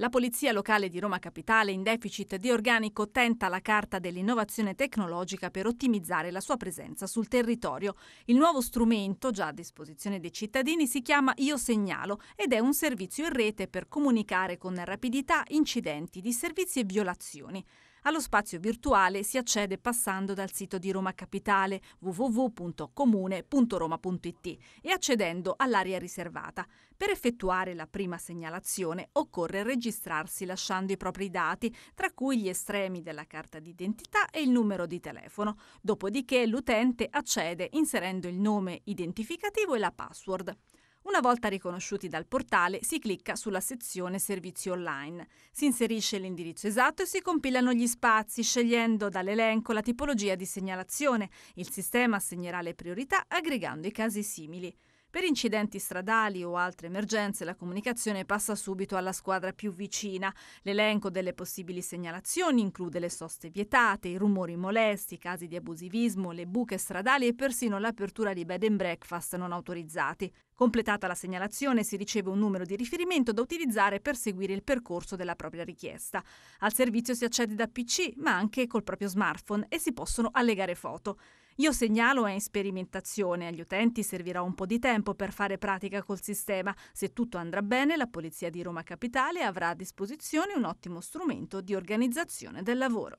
La Polizia Locale di Roma Capitale, in deficit di organico, tenta la carta dell'innovazione tecnologica per ottimizzare la sua presenza sul territorio. Il nuovo strumento, già a disposizione dei cittadini, si chiama Io Segnalo ed è un servizio in rete per comunicare con rapidità incidenti, disservizi e violazioni. Allo spazio virtuale si accede passando dal sito di Roma Capitale www.comune.roma.it e accedendo all'area riservata. Per effettuare la prima segnalazione occorre registrarsi lasciando i propri dati, tra cui gli estremi della carta d'identità e il numero di telefono. Dopodiché l'utente accede inserendo il nome identificativo e la password. Una volta riconosciuti dal portale, si clicca sulla sezione Servizi online. Si inserisce l'indirizzo esatto e si compilano gli spazi, scegliendo dall'elenco la tipologia di segnalazione. Il sistema assegnerà le priorità aggregando i casi simili. Per incidenti stradali o altre emergenze la comunicazione passa subito alla squadra più vicina. L'elenco delle possibili segnalazioni include le soste vietate, i rumori molesti, i casi di abusivismo, le buche stradali e persino l'apertura di bed and breakfast non autorizzati. Completata la segnalazione si riceve un numero di riferimento da utilizzare per seguire il percorso della propria richiesta. Al servizio si accede da PC ma anche col proprio smartphone e si possono allegare foto. Io segnalo è in sperimentazione, agli utenti servirà un po' di tempo per fare pratica col sistema. Se tutto andrà bene, la Polizia di Roma Capitale avrà a disposizione un ottimo strumento di organizzazione del lavoro.